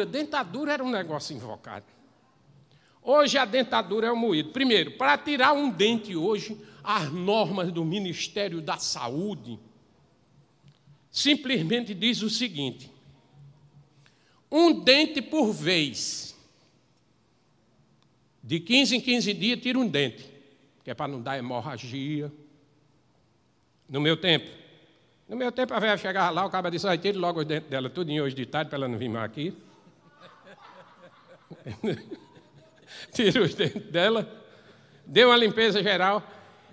A dentadura era um negócio invocado. Hoje a dentadura é o moído. Primeiro, para tirar um dente hoje, as normas do Ministério da Saúde simplesmente diz o seguinte: um dente por vez. De 15 em 15 dias tira um dente, que é para não dar hemorragia. No meu tempo. No meu tempo a velha chegava lá, o cara disse, tire logo os dentes dela, tudo hoje de tarde, para ela não vir mais aqui. tirou os dentes dela, deu uma limpeza geral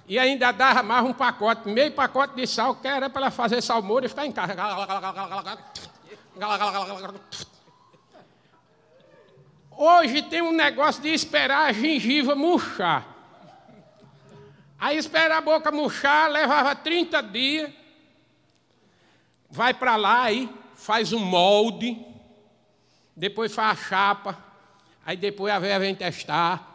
e ainda dava mais um pacote, meio pacote de sal, que era para ela fazer salmoura e ficar em casa. Hoje tem um negócio de esperar a gengiva murchar. Aí esperar a boca murchar, levava 30 dias. Vai para lá aí, faz um molde, depois faz a chapa, Aí depois a veia vem testar.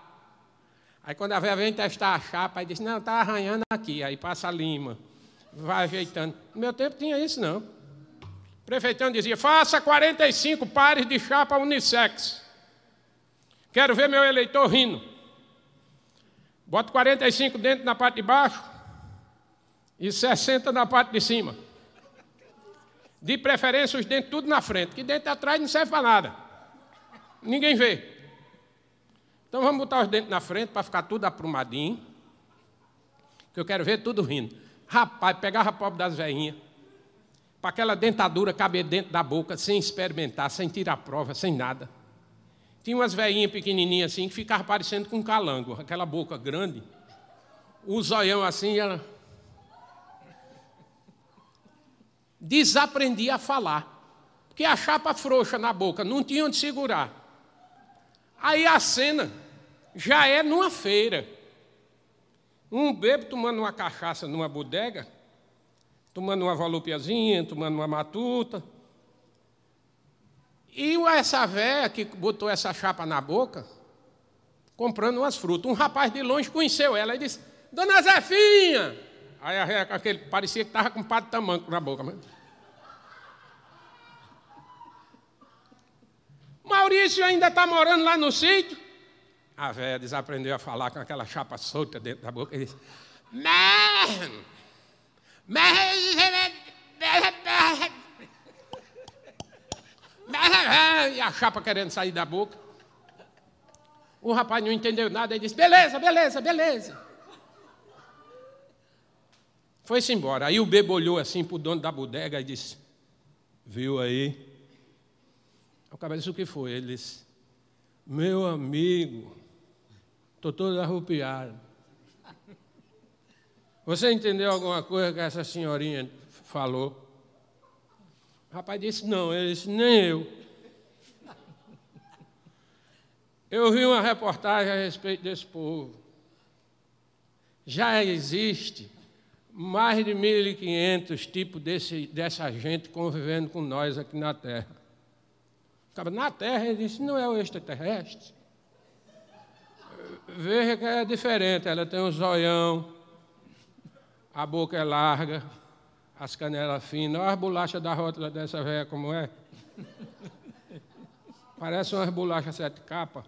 Aí quando a veia vem testar a chapa, aí diz, não, está arranhando aqui. Aí passa a lima, vai ajeitando. No meu tempo tinha isso, não. O prefeitão dizia, faça 45 pares de chapa unissex. Quero ver meu eleitor rindo. Bota 45 dentro na parte de baixo e 60 na parte de cima. De preferência, os dentes tudo na frente, que dentro atrás não serve para nada. Ninguém vê. Então vamos botar os dentes na frente para ficar tudo aprumadinho. Que eu quero ver tudo rindo. Rapaz, pegava a pobre das veinhas. Para aquela dentadura caber dentro da boca, sem experimentar, sem tirar prova, sem nada. Tinha umas veinhas pequenininhas assim que ficavam parecendo com um calango, aquela boca grande. O zoião assim, ela. Desaprendi a falar. Porque a chapa frouxa na boca, não tinha onde segurar. Aí a cena já é numa feira. Um bebo tomando uma cachaça numa bodega, tomando uma valupiazinha, tomando uma matuta. E essa véia que botou essa chapa na boca, comprando umas frutas. Um rapaz de longe conheceu ela e disse: Dona Zefinha! Aí a véia, aquele, parecia que estava com um pato tamanco na boca. Mas... Maurício ainda está morando lá no sítio? A velha desaprendeu a falar com aquela chapa solta dentro da boca e disse: Man! E a chapa querendo sair da boca. O rapaz não entendeu nada e disse: Beleza, beleza, beleza. Foi-se embora. Aí o bebo olhou assim para o dono da bodega e disse: Viu aí? O cabelo disse: O que foi? Ele disse: Meu amigo, Estou todo arrupiado. Você entendeu alguma coisa que essa senhorinha falou? O rapaz disse: Não, ele disse: Nem eu. Eu vi uma reportagem a respeito desse povo. Já existe mais de 1.500 tipos desse, dessa gente convivendo com nós aqui na Terra. Acaba na Terra, ele disse: Não é o extraterrestre? Veja que é diferente, ela tem um zoião, a boca é larga, as canelas finas, olha as bolachas da rótula dessa velha como é. Parece umas bolachas sete capas.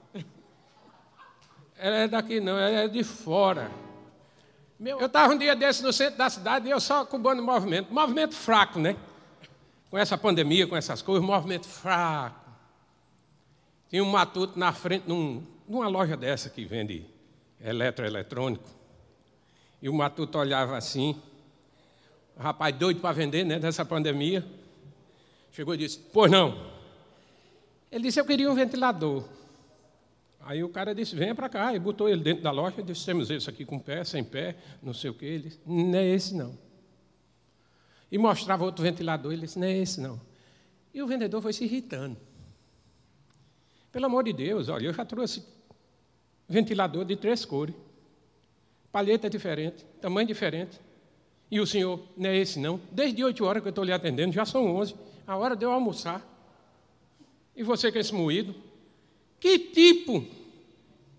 Ela é daqui não, ela é de fora. Meu... Eu estava um dia desse no centro da cidade e eu só acumulando movimento. Movimento fraco, né? Com essa pandemia, com essas coisas, movimento fraco. Tinha um matuto na frente, num, numa loja dessa que vende eletroeletrônico. E o matuto olhava assim, rapaz doido para vender, né, dessa pandemia. Chegou e disse: Pois não. Ele disse: Eu queria um ventilador. Aí o cara disse: Venha para cá. E botou ele dentro da loja e disse: Temos esse aqui com pé, sem pé, não sei o quê. Ele disse: Não é esse não. E mostrava outro ventilador. Ele disse: Não é esse não. E o vendedor foi se irritando. Pelo amor de Deus, olha, eu já trouxe ventilador de três cores, palheta diferente, tamanho diferente. E o senhor, não é esse não. Desde oito horas que eu estou lhe atendendo, já são onze. a hora de eu almoçar. E você com esse moído? Que tipo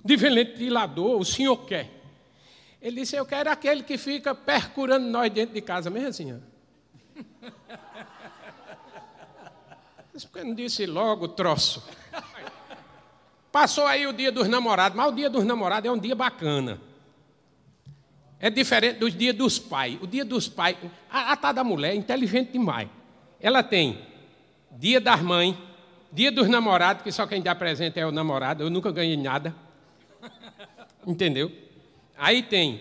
de ventilador o senhor quer? Ele disse, eu quero aquele que fica percurando nós dentro de casa, mesmo assim. por que não disse logo troço? Passou aí o dia dos namorados, mas o dia dos namorados é um dia bacana. É diferente do dia dos pais. O dia dos pais, a, a tá da mulher é inteligente demais. Ela tem dia das mães, dia dos namorados, que só quem dá presente é o namorado, eu nunca ganhei nada. Entendeu? Aí tem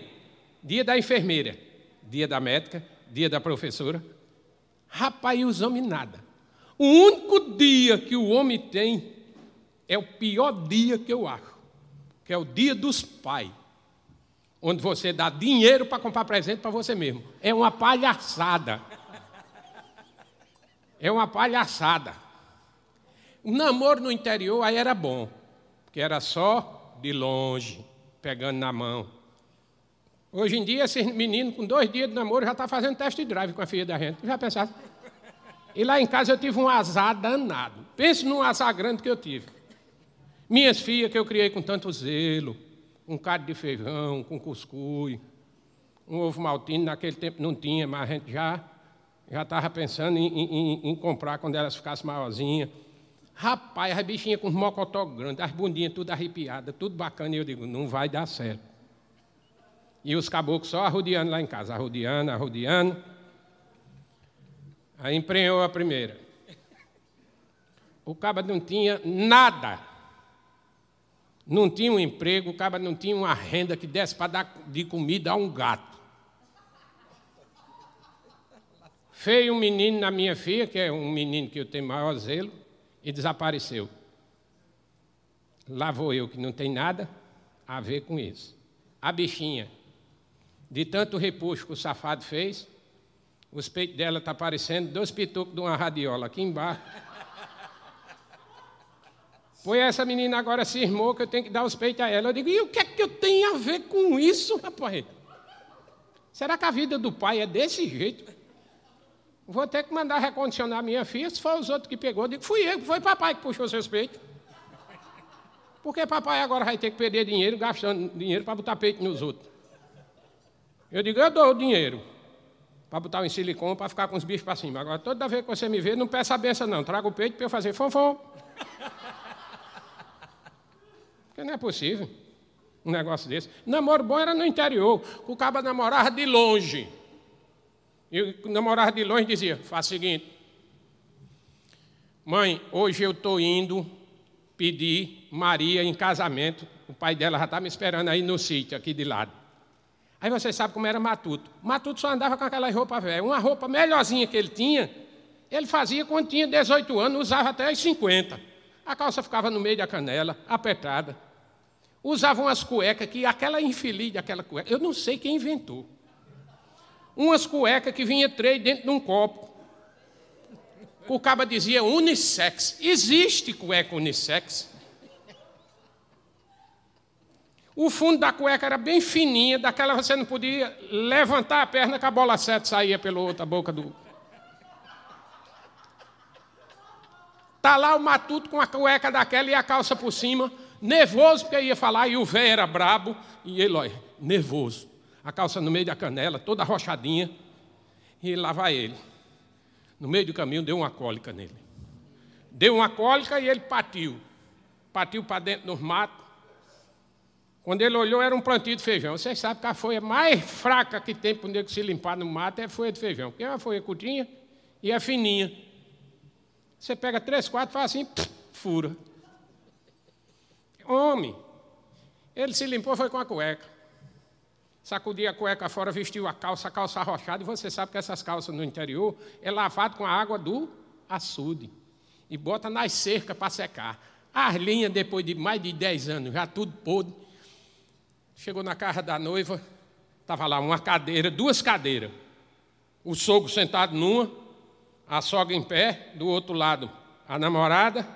dia da enfermeira, dia da médica, dia da professora. Rapaz, e os homens nada. O único dia que o homem tem é o pior dia que eu acho, que é o dia dos pais, onde você dá dinheiro para comprar presente para você mesmo. É uma palhaçada. É uma palhaçada. O namoro no interior aí era bom, porque era só de longe, pegando na mão. Hoje em dia, esse menino com dois dias de namoro já está fazendo teste drive com a filha da gente. Já pensava. E lá em casa eu tive um azar danado. Pense num azar grande que eu tive. Minhas filhas que eu criei com tanto zelo, um caldo de feijão, com cuscuz, um ovo maltino, naquele tempo não tinha, mas a gente já já estava pensando em, em, em, comprar quando elas ficassem maiorzinhas. Rapaz, as bichinhas com os mocotó grande, as bundinhas tudo arrepiadas, tudo bacana, e eu digo, não vai dar certo. E os caboclos só arrodeando lá em casa, arrodeando, arrodeando. Aí emprenhou a primeira. O cabra não tinha nada não tinha um emprego, o cara não tinha uma renda que desse para dar de comida a um gato. Feio um menino na minha filha, que é um menino que eu tenho maior zelo, e desapareceu. Lá vou eu, que não tem nada a ver com isso. A bichinha, de tanto repuxo que o safado fez, os peitos dela estão tá parecendo dois pitucos de uma radiola aqui embaixo. Foi essa menina agora se irmou que eu tenho que dar os peitos a ela. Eu digo, e o que é que eu tenho a ver com isso, rapaz? Será que a vida do pai é desse jeito? Vou ter que mandar recondicionar minha filha, se for os outros que pegou. Eu digo, fui eu, foi papai que puxou seus peitos. Porque papai agora vai ter que perder dinheiro, gastando dinheiro para botar peito nos outros. Eu digo, eu dou o dinheiro para botar em silicone, para ficar com os bichos para cima. Agora, toda vez que você me vê, não peça a benção, não. Traga o peito para eu fazer fofão. Porque não é possível um negócio desse. Namoro bom era no interior. O cabo namorava de longe. E o namorava de longe dizia: faz o seguinte. Mãe, hoje eu estou indo pedir Maria em casamento. O pai dela já está me esperando aí no sítio, aqui de lado. Aí você sabe como era Matuto. Matuto só andava com aquela roupa velha. Uma roupa melhorzinha que ele tinha, ele fazia quando tinha 18 anos, usava até os 50. A calça ficava no meio da canela, apertada usavam umas cuecas que aquela infeliz daquela cueca, eu não sei quem inventou. Umas cuecas que vinha três dentro de um copo. O caba dizia unissex. Existe cueca unissex. O fundo da cueca era bem fininha, daquela você não podia levantar a perna que a bola certa saía pela outra boca do. Tá lá o matuto com a cueca daquela e a calça por cima nervoso porque ia falar, e o velho era brabo, e ele, olha, nervoso, a calça no meio da canela, toda rochadinha e lá vai ele. No meio do caminho deu uma cólica nele. Deu uma cólica e ele patiu. Patiu para dentro dos matos. Quando ele olhou, era um plantio de feijão. Vocês sabem que a folha mais fraca que tem para o nego se limpar no mato é a folha de feijão, porque é uma folha curtinha e é fininha. Você pega três, quatro, faz assim, pff, fura. Homem. Ele se limpou, foi com a cueca. Sacudiu a cueca fora, vestiu a calça, a calça arrochada, e você sabe que essas calças no interior é lavado com a água do açude. E bota nas cercas para secar. As linhas, depois de mais de 10 anos, já tudo podre. Chegou na casa da noiva, estava lá uma cadeira, duas cadeiras. O sogro sentado numa, a sogra em pé, do outro lado a namorada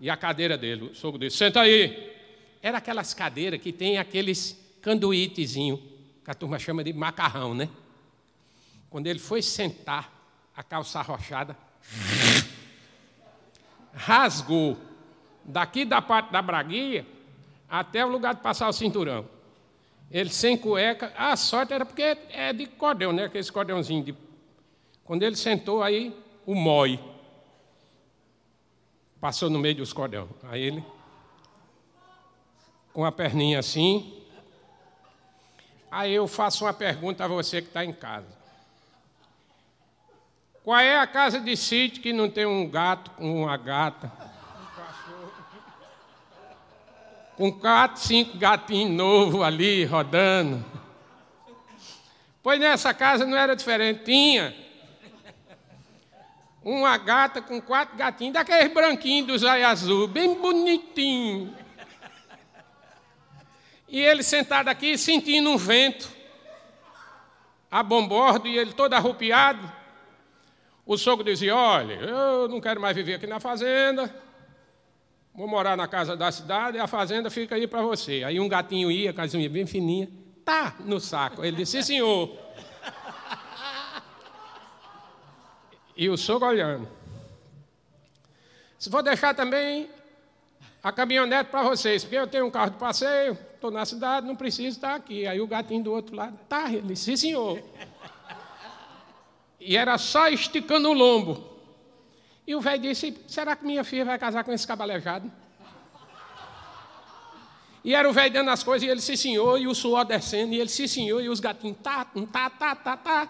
e a cadeira dele. O sogro disse: Senta aí. Era aquelas cadeiras que tem aqueles canduítezinho, que a turma chama de macarrão, né? Quando ele foi sentar, a calça arrochada rasgou daqui da parte da braguinha até o lugar de passar o cinturão. Ele sem cueca, a sorte era porque é de cordão, né? Aquele cordãozinho de. Quando ele sentou aí, o moi. Passou no meio dos cordão. Aí ele, com a perninha assim. Aí eu faço uma pergunta a você que está em casa. Qual é a casa de sítio que não tem um gato, uma gata? Com quatro, cinco gatinhos novos ali rodando. Pois nessa casa não era diferente. Tinha uma gata com quatro gatinhos, daqueles branquinhos do zai azul, bem bonitinho. E ele sentado aqui, sentindo um vento, a bombordo, e ele todo arrupiado. O sogro dizia: Olha, eu não quero mais viver aqui na fazenda, vou morar na casa da cidade e a fazenda fica aí para você. Aí um gatinho ia, casinha bem fininha, tá no saco. Ele disse: Senhor. e o sogro olhando. Se vou deixar também a caminhonete para vocês, porque eu tenho um carro de passeio, estou na cidade, não preciso estar aqui. Aí o gatinho do outro lado, tá, ele sim senhor. E era só esticando o lombo. E o velho disse, será que minha filha vai casar com esse cabalejado? E era o velho dando as coisas, e ele, sim senhor, e o suor descendo, e ele, sim senhor, e os gatinhos, tá, tá, tá, tá, tá.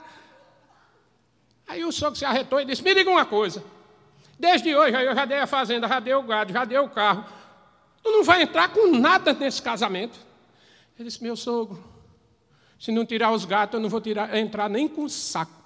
Aí o sogro se arretou e disse: Me diga uma coisa. Desde hoje aí eu já dei a fazenda, já dei o gado, já dei o carro. Tu não vai entrar com nada nesse casamento. Ele disse: Meu sogro, se não tirar os gatos, eu não vou tirar, entrar nem com saco.